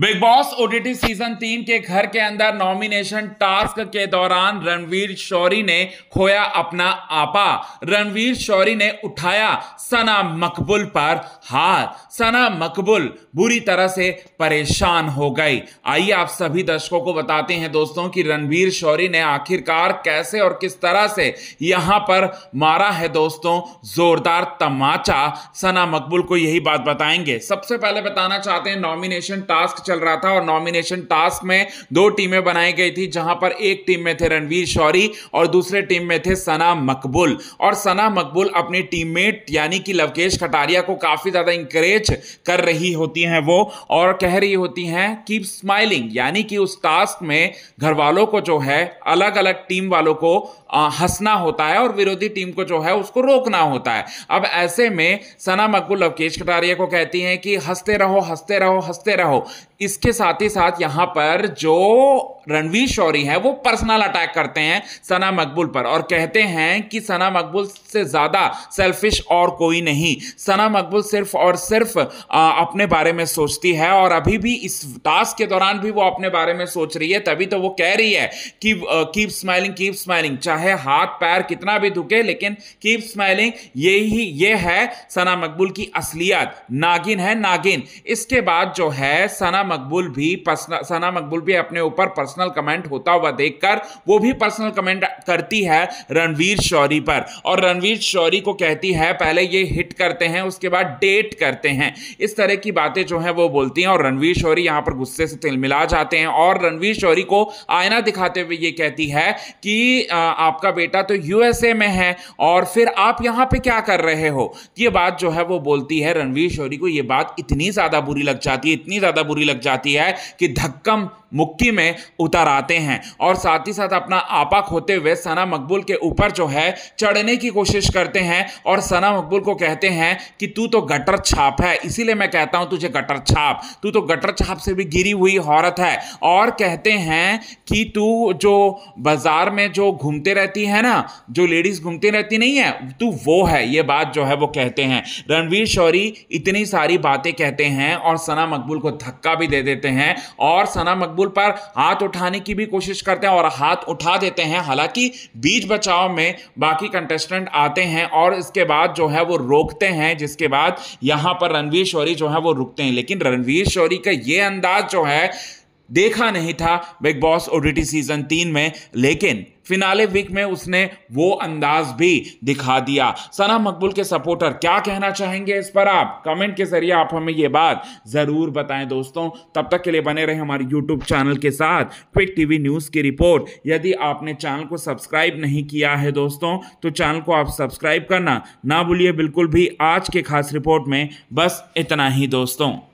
big boss OTT season तीन के घर के अंदर नॉमिनेशन टास्क के दौरान रणवीर शौरी ने खोया अपना आपा रणवीर शौरी ने उठाया सना मकबुल पर हार सना मकबुल बुरी तरह से परेशान हो गई आइए आप सभी दर्शकों को बताते हैं दोस्तों कि रणवीर शौरी ने आखिरकार कैसे और किस तरह से यहां पर मारा है दोस्तों जोरदार तमाचा सना मकबुल को यही बात बताएंगे सबसे पहले बताना चाहते हैं नॉमिनेशन टास्क चल रहा था और नॉमिनेशन टास्क में दो टीमें बनाई गई थी जहां पर एक टीम में थे रणवीर शौरी और दूसरे टीम में थे सना मकबुल और सना मकबुल अपने टीममेट यानी कि लवकेश कटारिया को काफ़ी ज़्यादा इंकरेज कर रही होती हैं वो और कह रही होती हैं कीप स्माइलिंग यानी कि उस टास्क में घर वालों को जो है अलग अलग टीम वालों को हंसना होता है और विरोधी टीम को जो है उसको रोकना होता है अब ऐसे में सना मकबुल लवकेश कटारिया को कहती हैं कि हंसते रहो हंसते रहो हंसते रहो इसके साथ ही साथ यहाँ पर जो रणवीर शौरी हैं वो पर्सनल अटैक करते हैं सना मकबूल पर और कहते हैं कि सना मकबूल से ज़्यादा सेल्फिश और कोई नहीं सना मकबूल सिर्फ और सिर्फ अपने बारे में सोचती है और अभी भी इस टास्क के दौरान भी वो अपने बारे में सोच रही है तभी तो वो कह रही है कि कीप स्माइलिंग कीप स्माइलिंग चाहे हाथ पैर कितना भी दुखे लेकिन कीप स्माइलिंग ये ही ये है सना मकबूल की असलियत नागिन है नागिन इसके बाद जो है सना मकबूल भी सना मकबूल भी अपने ऊपर पर्सनल पर्सनल कमेंट होता हुआ देखकर वो भी पर्सनल कमेंट करती है रणवीर शौरी पर और रणवीर शौरी को कहती है पहले ये हिट करते हैं उसके बाद डेट करते हैं इस तरह की बातें जो हैं वो बोलती हैं और रणवीर शौरी यहाँ पर गुस्से से तिलमिला जाते हैं और रणवीर शौरी को आयना दिखाते हुए ये कहती है कि आपका बेटा तो यूएसए में है और फिर आप यहाँ पर क्या कर रहे हो ये बात जो है वो बोलती है रणवीर शौरी को ये बात इतनी ज़्यादा बुरी लग जाती है इतनी ज़्यादा बुरी लग जाती है कि धक्कम मुक्की में उ उतर आते हैं और साथ ही साथ अपना आपा खोते हुए सना मकबूल के ऊपर जो है चढ़ने की कोशिश करते हैं और सना मकबूल को कहते हैं कि तू तो गटर छाप है इसीलिए मैं कहता हूं तुझे गटर छाप तू तो गटर छाप से भी गिरी हुई औरत है और कहते हैं कि तू जो बाज़ार में जो घूमते रहती है ना जो लेडीज़ घूमती रहती नहीं है तू वो है ये बात जो है वो कहते हैं रणवीर शौरी इतनी सारी बातें कहते हैं और सना मकबूल को धक्का भी दे देते हैं और सना मकबूल पर हाथ उठाने की भी कोशिश करते हैं और हाथ उठा देते हैं हालांकि बीच बचाव में बाकी कंटेस्टेंट आते हैं और इसके बाद जो है वो रोकते हैं जिसके बाद यहां पर रणवीर शौरी जो है वो रुकते हैं लेकिन रणवीर शौरी का ये अंदाज जो है देखा नहीं था बिग बॉस ओ सीजन तीन में लेकिन फिनाले वीक में उसने वो अंदाज भी दिखा दिया सना मकबूल के सपोर्टर क्या कहना चाहेंगे इस पर आप कमेंट के जरिए आप हमें ये बात ज़रूर बताएं दोस्तों तब तक के लिए बने रहे हमारे यूट्यूब चैनल के साथ क्विक टीवी न्यूज़ की रिपोर्ट यदि आपने चैनल को सब्सक्राइब नहीं किया है दोस्तों तो चैनल को आप सब्सक्राइब करना ना भूलिए बिल्कुल भी आज के खास रिपोर्ट में बस इतना ही दोस्तों